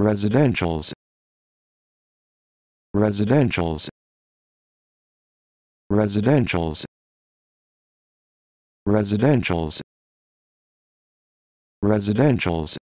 residentials residentials residentials residentials residentials